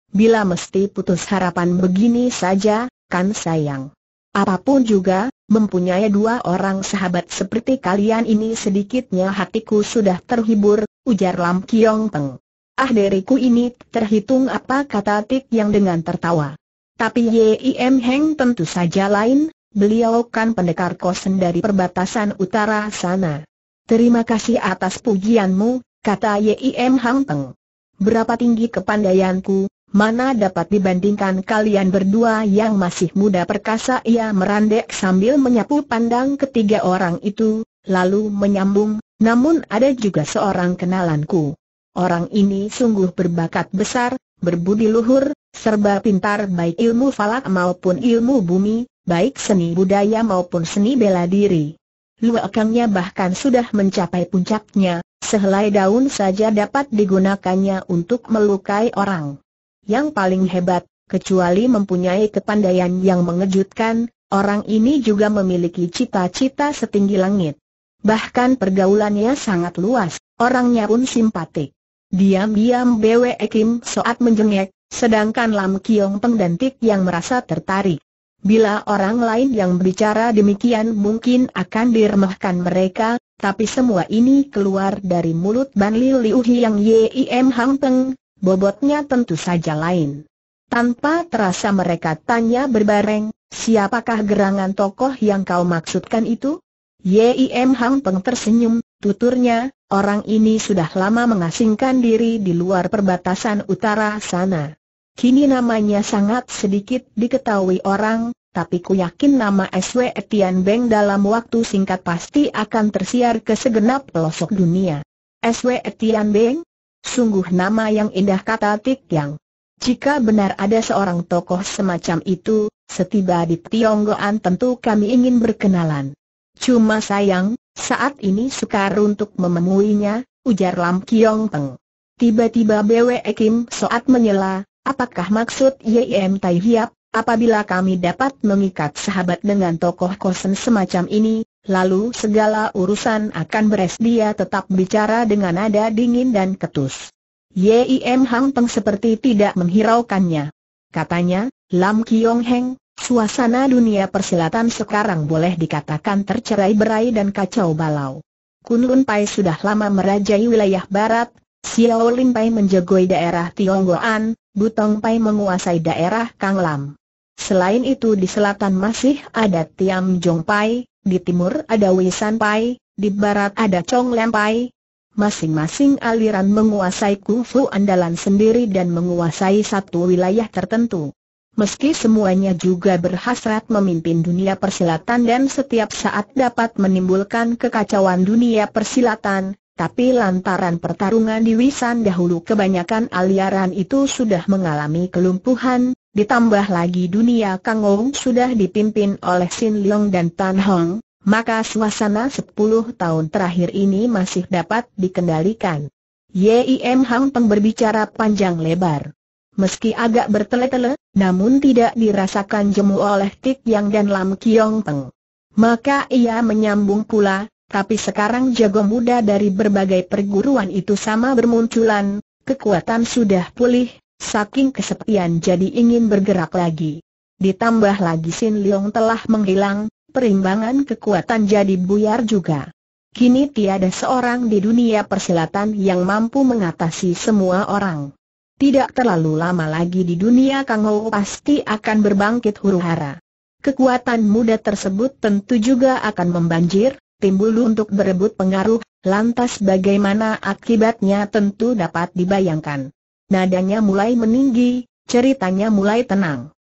[SPEAKER 1] Bila mesti putus harapan begini saja, kan sayang. Apapun juga, mempunyai dua orang sahabat seperti kalian ini sedikitnya hatiku sudah terhibur, ujar Lam Kiong Peng. Ah deriku ini terhitung apa kata Tik yang dengan tertawa. Tapi Yim Heng tentu saja lain, beliau kan pendekar kosen dari perbatasan utara sana. Terima kasih atas pujianmu, kata Yim Hang Teng. Berapa tinggi kepandaianku, mana dapat dibandingkan kalian berdua yang masih muda perkasa ia merandek sambil menyapu pandang ketiga orang itu, lalu menyambung, namun ada juga seorang kenalanku. Orang ini sungguh berbakat besar, berbudi luhur, serba pintar baik ilmu falak maupun ilmu bumi, baik seni budaya maupun seni bela diri. Luakangnya bahkan sudah mencapai puncaknya, sehelai daun saja dapat digunakannya untuk melukai orang. Yang paling hebat, kecuali mempunyai kepandaian yang mengejutkan, orang ini juga memiliki cita-cita setinggi langit. Bahkan pergaulannya sangat luas, orangnya pun simpatik. Diam-diam Bwe Kim Soat menjengek, sedangkan Lam Kiong Peng dan Tik yang merasa tertarik. Bila orang lain yang berbicara demikian mungkin akan diremehkan mereka, tapi semua ini keluar dari mulut Ban Li Liu yang Yim Hang Teng, bobotnya tentu saja lain. Tanpa terasa mereka tanya berbareng, siapakah gerangan tokoh yang kau maksudkan itu? Yim Hang Teng tersenyum, tuturnya, orang ini sudah lama mengasingkan diri di luar perbatasan utara sana. Kini namanya sangat sedikit diketahui orang, tapi ku yakin nama SW Etian Beng dalam waktu singkat pasti akan tersiar ke segenap pelosok dunia. SW Etian Beng? Sungguh nama yang indah kata Tik Yang. Jika benar ada seorang tokoh semacam itu, setiba di Tionggoan tentu kami ingin berkenalan. Cuma sayang, saat ini sukar untuk memenuhinya, ujar Lam Kiong Peng. Tiba-tiba Bwe Kim Soat menyela, Apakah maksud YM Tai Hiap, apabila kami dapat mengikat sahabat dengan tokoh kosen semacam ini, lalu segala urusan akan beres dia tetap bicara dengan nada dingin dan ketus. YIM Hang Peng seperti tidak menghiraukannya. Katanya, Lam Kiong Heng, suasana dunia persilatan sekarang boleh dikatakan tercerai berai dan kacau balau. Kun Lun Pai sudah lama merajai wilayah barat, Xiao Lin Pai menjegoi daerah Tionggoan, Butong Pai menguasai daerah Kang Lam. Selain itu di selatan masih ada Tiam Jong Pai, di timur ada Wisan Pai, di barat ada Chong Lam Pai. Masing-masing aliran menguasai kungfu andalan sendiri dan menguasai satu wilayah tertentu. Meski semuanya juga berhasrat memimpin dunia persilatan dan setiap saat dapat menimbulkan kekacauan dunia persilatan, tapi lantaran pertarungan di Wisan dahulu kebanyakan aliaran itu sudah mengalami kelumpuhan, ditambah lagi dunia Ong sudah dipimpin oleh Sin Leong dan Tan Hong, maka suasana 10 tahun terakhir ini masih dapat dikendalikan. Yim Hang Peng berbicara panjang lebar. Meski agak bertele-tele, namun tidak dirasakan jemu oleh Tik Yang dan Lam Kiong Peng. Maka ia menyambung pula, tapi sekarang jago muda dari berbagai perguruan itu sama bermunculan, kekuatan sudah pulih, saking kesepian jadi ingin bergerak lagi. Ditambah lagi Sin Leong telah menghilang, perimbangan kekuatan jadi buyar juga. Kini tiada seorang di dunia persilatan yang mampu mengatasi semua orang. Tidak terlalu lama lagi di dunia Kang Ho pasti akan berbangkit huru hara. Kekuatan muda tersebut tentu juga akan membanjir, timbul untuk berebut pengaruh, lantas bagaimana akibatnya tentu dapat dibayangkan. Nadanya mulai meninggi, ceritanya mulai tenang.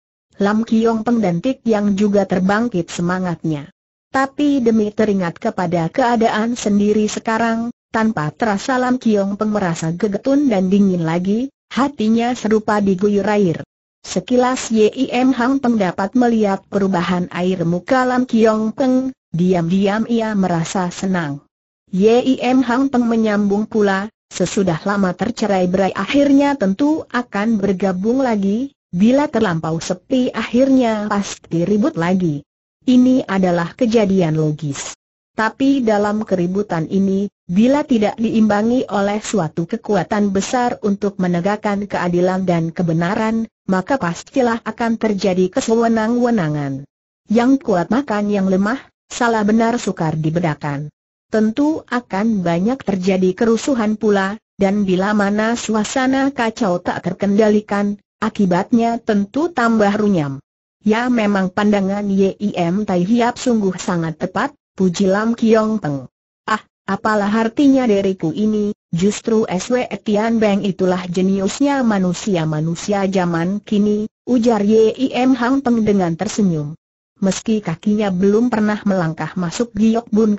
[SPEAKER 1] Lam Kiong Peng dan Tik yang juga terbangkit semangatnya. Tapi demi teringat kepada keadaan sendiri sekarang, tanpa terasa Lam Kiong Peng merasa gegetun dan dingin lagi, hatinya serupa diguyur air. Sekilas Yim Hang Peng dapat melihat perubahan air muka Lam Kiong Peng, Diam-diam ia merasa senang. Yim Hang Peng menyambung pula, sesudah lama tercerai berai akhirnya tentu akan bergabung lagi, bila terlampau sepi akhirnya pasti ribut lagi. Ini adalah kejadian logis. Tapi dalam keributan ini, bila tidak diimbangi oleh suatu kekuatan besar untuk menegakkan keadilan dan kebenaran, maka pastilah akan terjadi kesewenang-wenangan. Yang kuat makan yang lemah, Salah benar sukar dibedakan. Tentu akan banyak terjadi kerusuhan pula, dan bila mana suasana kacau tak terkendalikan, akibatnya tentu tambah runyam. Ya memang pandangan YIM Tai Hiap sungguh sangat tepat, puji Lam Kiong Peng. Ah, apalah artinya diriku ini, justru SW Tian Beng itulah jeniusnya manusia-manusia zaman kini, ujar YIM Hang Peng dengan tersenyum meski kakinya belum pernah melangkah masuk giok bun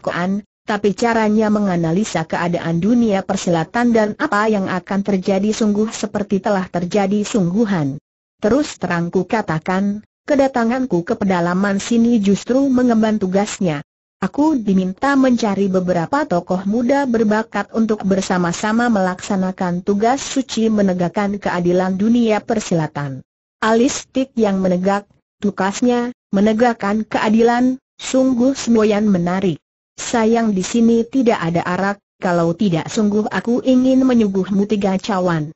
[SPEAKER 1] tapi caranya menganalisa keadaan dunia persilatan dan apa yang akan terjadi sungguh seperti telah terjadi sungguhan. Terus terangku katakan, kedatanganku ke pedalaman sini justru mengemban tugasnya. Aku diminta mencari beberapa tokoh muda berbakat untuk bersama-sama melaksanakan tugas suci menegakkan keadilan dunia persilatan. Alistik yang menegak, tugasnya, menegakkan keadilan, sungguh semboyan menarik. Sayang di sini tidak ada arak, kalau tidak sungguh aku ingin menyuguhmu tiga cawan.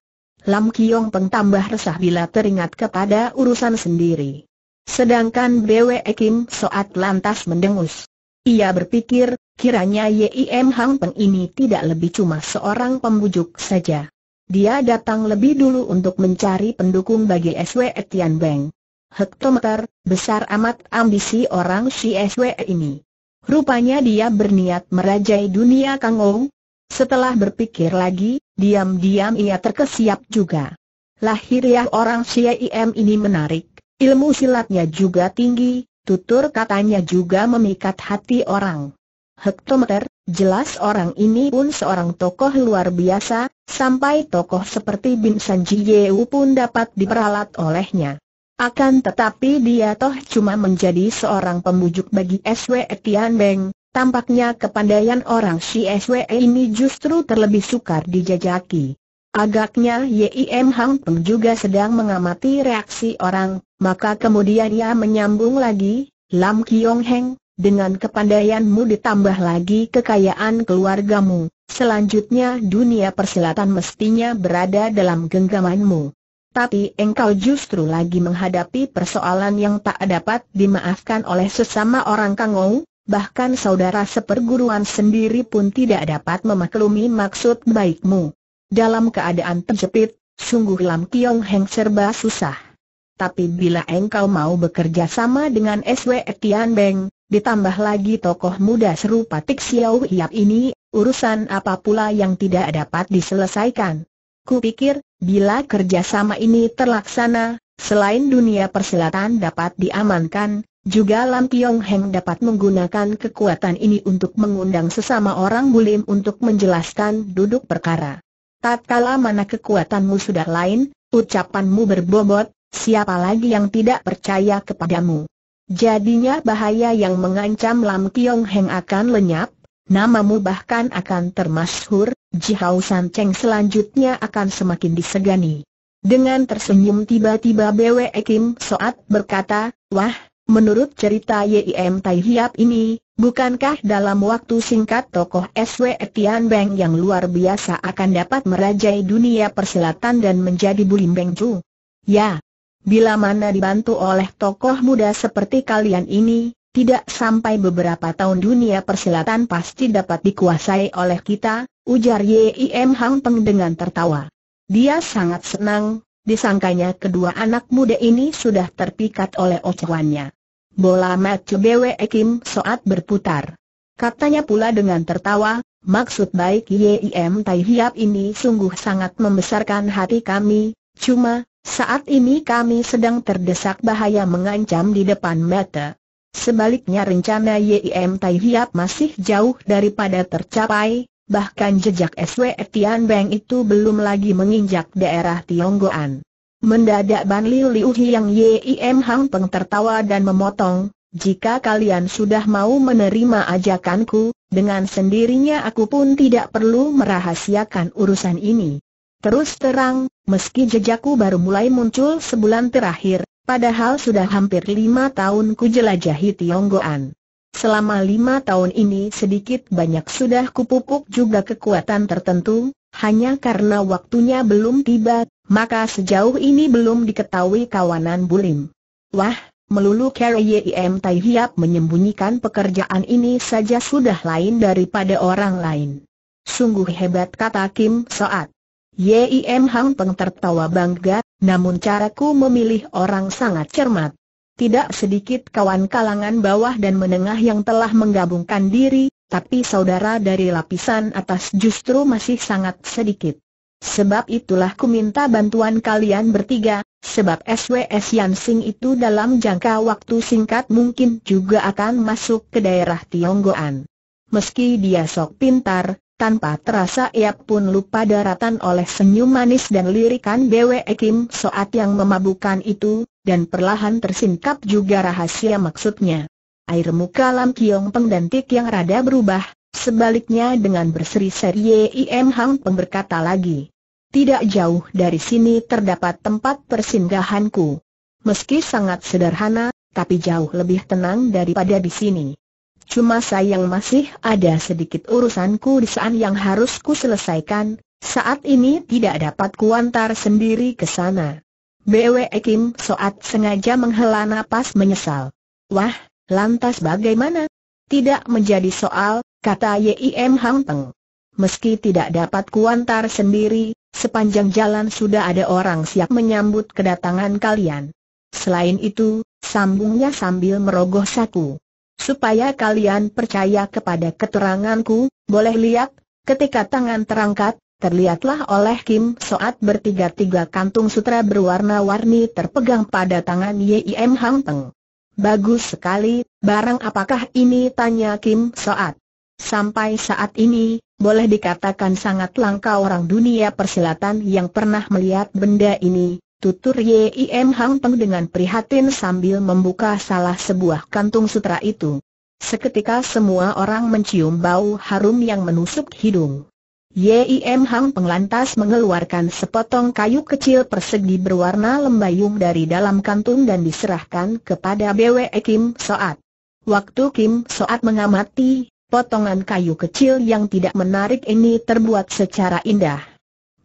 [SPEAKER 1] Lam Kiong Peng tambah resah bila teringat kepada urusan sendiri. Sedangkan Bwe Kim Soat lantas mendengus. Ia berpikir, kiranya Yim Hang Peng ini tidak lebih cuma seorang pembujuk saja. Dia datang lebih dulu untuk mencari pendukung bagi SW Etian Beng hektometer, besar amat ambisi orang si CSW ini. Rupanya dia berniat merajai dunia Kang Ong. Setelah berpikir lagi, diam-diam ia terkesiap juga. Lahiriah ya orang si CIM ini menarik, ilmu silatnya juga tinggi, tutur katanya juga memikat hati orang. Hektometer, jelas orang ini pun seorang tokoh luar biasa, sampai tokoh seperti Bin San pun dapat diperalat olehnya. Akan tetapi dia toh cuma menjadi seorang pembujuk bagi SW Etian Beng, tampaknya kepandaian orang si SW ini justru terlebih sukar dijajaki. Agaknya Yim Hang Peng juga sedang mengamati reaksi orang, maka kemudian ia menyambung lagi, Lam Kiong Heng, dengan kepandaianmu ditambah lagi kekayaan keluargamu, selanjutnya dunia persilatan mestinya berada dalam genggamanmu tapi engkau justru lagi menghadapi persoalan yang tak dapat dimaafkan oleh sesama orang kangou, bahkan saudara seperguruan sendiri pun tidak dapat memaklumi maksud baikmu. Dalam keadaan terjepit, sungguh Lam Kiong Heng serba susah. Tapi bila engkau mau bekerja sama dengan SW Tian Beng, ditambah lagi tokoh muda serupa Tik Xiao Hiap ini, urusan apa pula yang tidak dapat diselesaikan? Kupikir Bila kerjasama ini terlaksana, selain dunia persilatan dapat diamankan, juga Lam Tiong Heng dapat menggunakan kekuatan ini untuk mengundang sesama orang bulim untuk menjelaskan duduk perkara. Tatkala mana kekuatanmu sudah lain, ucapanmu berbobot, siapa lagi yang tidak percaya kepadamu? Jadinya bahaya yang mengancam Lam Tiong Heng akan lenyap, namamu bahkan akan termasyhur, Jihao San Cheng selanjutnya akan semakin disegani. Dengan tersenyum tiba-tiba Bwe Kim Soat berkata, Wah, menurut cerita Yim Tai Hiap ini, bukankah dalam waktu singkat tokoh SW Tian Beng yang luar biasa akan dapat merajai dunia perselatan dan menjadi Bulim Beng Chu? Ya, Bila mana dibantu oleh tokoh muda seperti kalian ini, tidak sampai beberapa tahun dunia persilatan pasti dapat dikuasai oleh kita, ujar Yim Hang Peng dengan tertawa. Dia sangat senang, disangkanya kedua anak muda ini sudah terpikat oleh ocehannya. Bola mata Bwe Kim Soat berputar. Katanya pula dengan tertawa, maksud baik Yim Tai Hiap ini sungguh sangat membesarkan hati kami, cuma, saat ini kami sedang terdesak bahaya mengancam di depan mata. Sebaliknya rencana YIM Tai Hiap masih jauh daripada tercapai, bahkan jejak SW Etian Beng itu belum lagi menginjak daerah Tionggoan. Mendadak Ban Li Liu Hiang YIM Hang Peng tertawa dan memotong, jika kalian sudah mau menerima ajakanku, dengan sendirinya aku pun tidak perlu merahasiakan urusan ini. Terus terang, meski jejakku baru mulai muncul sebulan terakhir, Padahal sudah hampir lima tahun ku jelajahi Tionggoan. Selama lima tahun ini sedikit banyak sudah kupupuk juga kekuatan tertentu, hanya karena waktunya belum tiba, maka sejauh ini belum diketahui kawanan Bulim. Wah, melulu Yim Tai Hiap menyembunyikan pekerjaan ini saja sudah lain daripada orang lain. Sungguh hebat kata Kim Soat. Yim Hang Peng tertawa bangga, namun caraku memilih orang sangat cermat. Tidak sedikit kawan kalangan bawah dan menengah yang telah menggabungkan diri, tapi saudara dari lapisan atas justru masih sangat sedikit. Sebab itulah ku minta bantuan kalian bertiga, sebab SWS Yansing itu dalam jangka waktu singkat mungkin juga akan masuk ke daerah Tionggoan. Meski dia sok pintar, tanpa terasa ia pun lupa daratan oleh senyum manis dan lirikan Bwe Kim saat yang memabukkan itu, dan perlahan tersingkap juga rahasia maksudnya. Air muka Lam Kiong Peng dan Tik yang rada berubah, sebaliknya dengan berseri-seri Yim Hang Peng berkata lagi. Tidak jauh dari sini terdapat tempat persinggahanku. Meski sangat sederhana, tapi jauh lebih tenang daripada di sini. Cuma sayang masih ada sedikit urusanku di sana yang harus ku selesaikan, saat ini tidak dapat kuantar sendiri ke sana. BW Kim saat sengaja menghela napas menyesal. Wah, lantas bagaimana? Tidak menjadi soal, kata Yim Hang Teng. Meski tidak dapat kuantar sendiri, sepanjang jalan sudah ada orang siap menyambut kedatangan kalian. Selain itu, sambungnya sambil merogoh saku supaya kalian percaya kepada keteranganku, boleh lihat, ketika tangan terangkat, terlihatlah oleh Kim Soat bertiga-tiga kantung sutra berwarna-warni terpegang pada tangan Yim Hang Teng. Bagus sekali, barang apakah ini tanya Kim Soat. Sampai saat ini, boleh dikatakan sangat langka orang dunia persilatan yang pernah melihat benda ini, Tutur Yim Hang Peng dengan prihatin sambil membuka salah sebuah kantung sutra itu. Seketika semua orang mencium bau harum yang menusuk hidung. Yim Hang Peng lantas mengeluarkan sepotong kayu kecil persegi berwarna lembayung dari dalam kantung dan diserahkan kepada Bwe Kim Soat. Waktu Kim Soat mengamati, potongan kayu kecil yang tidak menarik ini terbuat secara indah.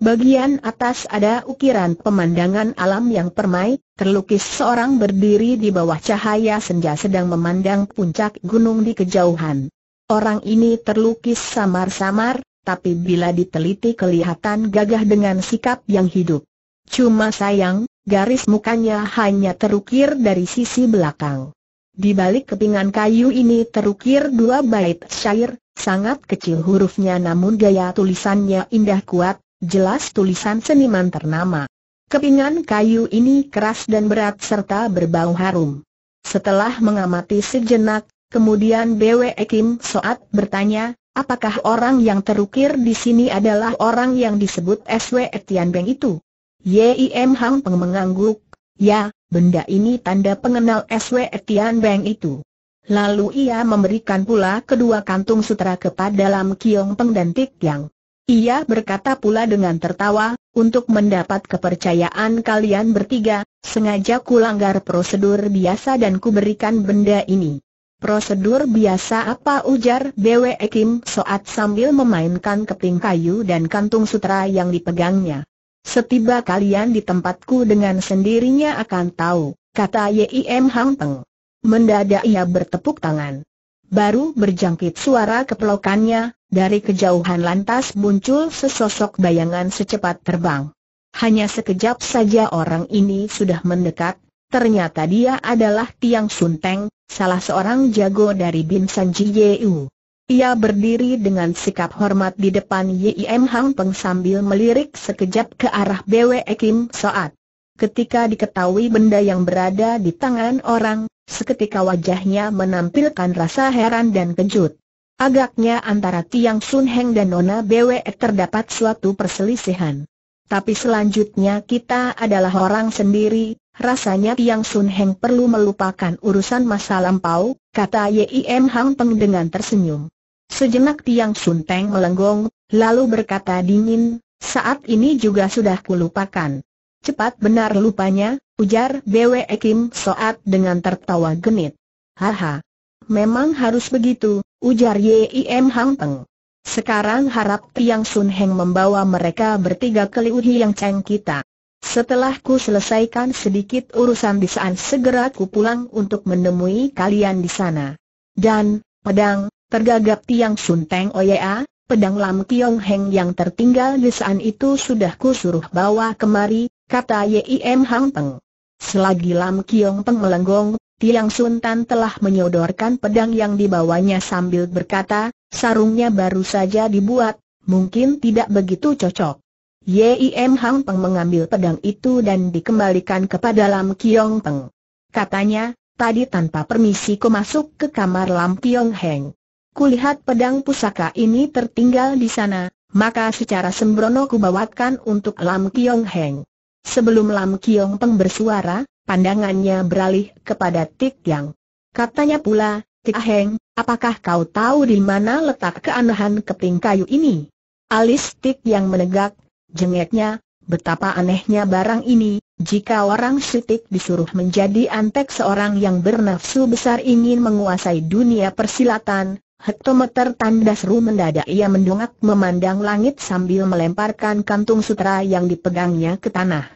[SPEAKER 1] Bagian atas ada ukiran pemandangan alam yang permai, terlukis seorang berdiri di bawah cahaya senja sedang memandang puncak gunung di kejauhan. Orang ini terlukis samar-samar, tapi bila diteliti kelihatan gagah dengan sikap yang hidup. Cuma sayang, garis mukanya hanya terukir dari sisi belakang. Di balik kepingan kayu ini terukir dua bait syair, sangat kecil hurufnya namun gaya tulisannya indah kuat, jelas tulisan seniman ternama. Kepingan kayu ini keras dan berat serta berbau harum. Setelah mengamati sejenak, kemudian Bwe Kim Soat bertanya, apakah orang yang terukir di sini adalah orang yang disebut SW Tian Beng itu? Yim Hang Peng mengangguk, ya, benda ini tanda pengenal SW Tian Beng itu. Lalu ia memberikan pula kedua kantung sutra kepada Lam Kiong Peng dan Tik Yang. Ia berkata pula dengan tertawa, untuk mendapat kepercayaan kalian bertiga, sengaja kulanggar prosedur biasa dan kuberikan benda ini. Prosedur biasa apa ujar Bwe Kim saat sambil memainkan keping kayu dan kantung sutra yang dipegangnya. Setiba kalian di tempatku dengan sendirinya akan tahu, kata Yim Hang Teng. Mendadak ia bertepuk tangan. Baru berjangkit suara kepelokannya, dari kejauhan lantas muncul sesosok bayangan secepat terbang. Hanya sekejap saja orang ini sudah mendekat, ternyata dia adalah Tiang Sunteng, salah seorang jago dari Binsan San Ia berdiri dengan sikap hormat di depan Yim Hang Peng sambil melirik sekejap ke arah Bwe Kim Soat. Ketika diketahui benda yang berada di tangan orang, seketika wajahnya menampilkan rasa heran dan kejut. Agaknya antara Tiang Sun Heng dan Nona Bwe terdapat suatu perselisihan. Tapi selanjutnya kita adalah orang sendiri, rasanya Tiang Sun Heng perlu melupakan urusan masa lampau, kata Yim Hang Peng dengan tersenyum. Sejenak Tiang Sun Teng melenggong, lalu berkata dingin, saat ini juga sudah kulupakan. Cepat benar lupanya, ujar Bwe Kim Soat dengan tertawa genit. Haha, memang harus begitu, ujar Yim Hang Teng. Sekarang harap Tiang Sun Heng membawa mereka bertiga ke Liu Yang Cheng kita. Setelah ku selesaikan sedikit urusan di sana, segera ku pulang untuk menemui kalian di sana. Dan, pedang, tergagap Tiang Sun Teng Oya, pedang Lam Kiong Heng yang tertinggal di sana itu sudah ku suruh bawa kemari, kata Yim Hang Peng. Selagi Lam Kiong Peng melenggong, Tiang Suntan telah menyodorkan pedang yang dibawanya sambil berkata, sarungnya baru saja dibuat, mungkin tidak begitu cocok. Yim Hang Peng mengambil pedang itu dan dikembalikan kepada Lam Kiong Peng. Katanya, tadi tanpa permisi ku masuk ke kamar Lam Kiong Heng. Kulihat pedang pusaka ini tertinggal di sana, maka secara sembrono ku bawakan untuk Lam Kiong Heng. Sebelum Lam Kiong Peng bersuara, pandangannya beralih kepada Tik Yang. Katanya pula, Tik Heng, apakah kau tahu di mana letak keanehan keping kayu ini? Alis Tik Yang menegak, jengeknya, betapa anehnya barang ini, jika orang sitik disuruh menjadi antek seorang yang bernafsu besar ingin menguasai dunia persilatan, Hektometer tanda seru mendadak ia mendongak memandang langit sambil melemparkan kantung sutra yang dipegangnya ke tanah.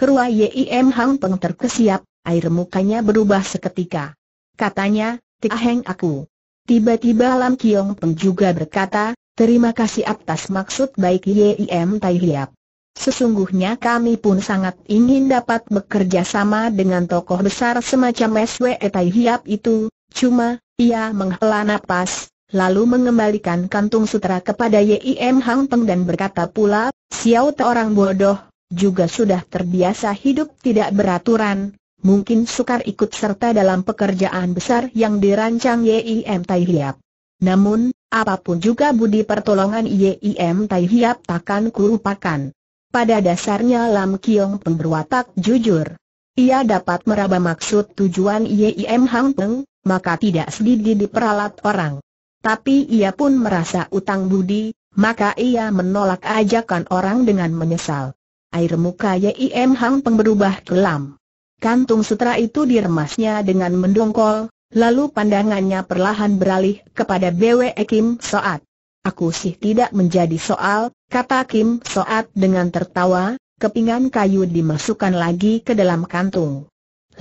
[SPEAKER 1] Kerua Yim Hang Peng terkesiap, air mukanya berubah seketika. Katanya, Tiaheng aku. Tiba-tiba Lam Kiong Peng juga berkata, terima kasih atas maksud baik Yim Tai Hiap. Sesungguhnya kami pun sangat ingin dapat bekerja sama dengan tokoh besar semacam Swe Tai Hiap itu, cuma, ia menghela nafas, lalu mengembalikan kantung sutra kepada Yim Hang Peng dan berkata pula, Xiao orang bodoh, juga sudah terbiasa hidup tidak beraturan, mungkin sukar ikut serta dalam pekerjaan besar yang dirancang YIM Tai Hiap. Namun, apapun juga budi pertolongan YIM Tai Hiap takkan kurupakan. Pada dasarnya Lam Kiong Peng berwatak jujur. Ia dapat meraba maksud tujuan YIM Hang Peng, maka tidak sedikit diperalat orang. Tapi ia pun merasa utang budi, maka ia menolak ajakan orang dengan menyesal air muka Yim Hang Peng berubah kelam. Kantung sutra itu diremasnya dengan mendongkol, lalu pandangannya perlahan beralih kepada Bwe Kim Soat. Aku sih tidak menjadi soal, kata Kim Soat dengan tertawa, kepingan kayu dimasukkan lagi ke dalam kantung.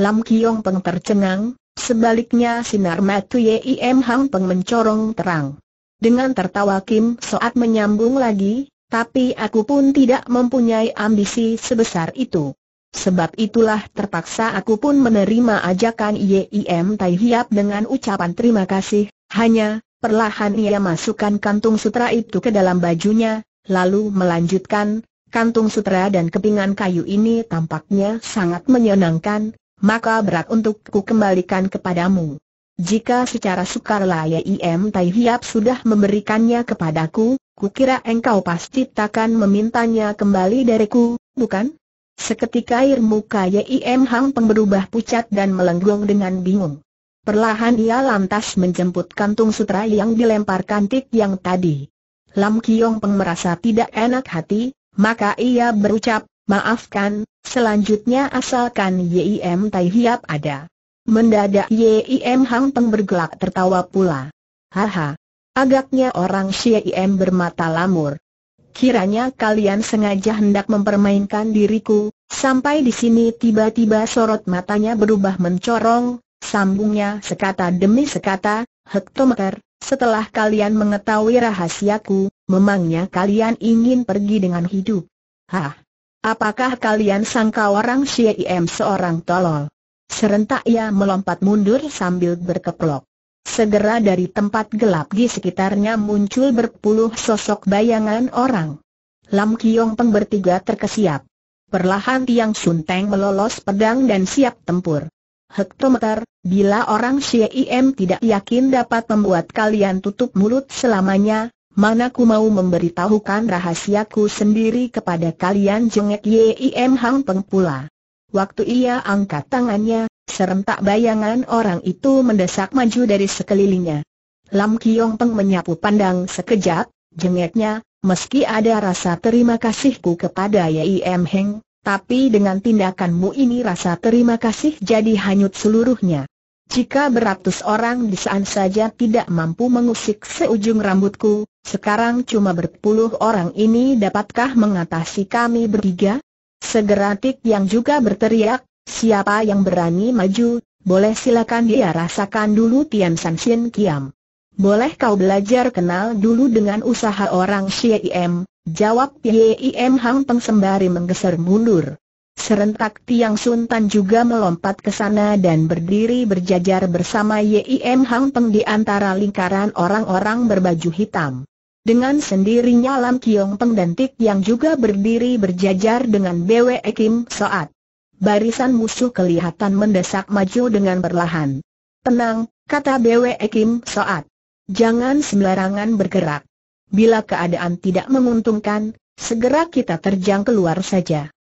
[SPEAKER 1] Lam Kiong Peng tercengang, sebaliknya sinar mata Yim Hang Peng mencorong terang. Dengan tertawa Kim Soat menyambung lagi, tapi aku pun tidak mempunyai ambisi sebesar itu. Sebab itulah terpaksa aku pun menerima ajakan YIM Tai Hiap dengan ucapan terima kasih, hanya, perlahan ia masukkan kantung sutra itu ke dalam bajunya, lalu melanjutkan, kantung sutra dan kepingan kayu ini tampaknya sangat menyenangkan, maka berat untuk ku kembalikan kepadamu. Jika secara sukarlah YIM Tai Hiap sudah memberikannya kepadaku, Kukira engkau pasti takkan memintanya kembali dariku, bukan? Seketika air muka Yim Hang Peng berubah pucat dan melenggung dengan bingung. Perlahan ia lantas menjemput kantung sutra yang dilemparkan tik yang tadi. Lam Kiong Peng merasa tidak enak hati, maka ia berucap, maafkan, selanjutnya asalkan Yim Tai Hiap ada. Mendadak Yim Hang Peng bergelak tertawa pula. Haha, Agaknya orang Syi'im bermata lamur. Kiranya kalian sengaja hendak mempermainkan diriku, sampai di sini tiba-tiba sorot matanya berubah mencorong, sambungnya sekata demi sekata, Hektometer, setelah kalian mengetahui rahasiaku, memangnya kalian ingin pergi dengan hidup? Hah? Apakah kalian sangka orang Syi'im seorang tolol? Serentak ia melompat mundur sambil berkeplok. Segera dari tempat gelap di sekitarnya muncul berpuluh sosok bayangan orang. Lam Kiong Peng bertiga terkesiap. Perlahan Tiang Sun Teng melolos pedang dan siap tempur. Hektometer, bila orang Im tidak yakin dapat membuat kalian tutup mulut selamanya, mana ku mau memberitahukan rahasiaku sendiri kepada kalian jengek YIM Hang Peng pula. Waktu ia angkat tangannya, Serentak bayangan orang itu mendesak maju dari sekelilingnya. Lam Kiong Peng menyapu pandang sekejap, jengeknya, meski ada rasa terima kasihku kepada M. Heng, tapi dengan tindakanmu ini rasa terima kasih jadi hanyut seluruhnya. Jika beratus orang di sana saja tidak mampu mengusik seujung rambutku, sekarang cuma berpuluh orang ini dapatkah mengatasi kami bertiga? Segera Tik yang juga berteriak, Siapa yang berani maju, boleh silakan dia rasakan dulu Tian San Kiam. Boleh kau belajar kenal dulu dengan usaha orang Siem, jawab Im Hang Peng sembari menggeser mundur. Serentak Tiang Sun Tan juga melompat ke sana dan berdiri berjajar bersama Ye Yim Hang Peng di antara lingkaran orang-orang berbaju hitam. Dengan sendirinya Lam Kiong Peng dan Tik yang juga berdiri berjajar dengan Bwe Kim Soat barisan musuh kelihatan mendesak maju dengan perlahan. Tenang, kata Bwe Kim Soat. Jangan sembarangan bergerak. Bila keadaan tidak menguntungkan, segera kita terjang keluar saja.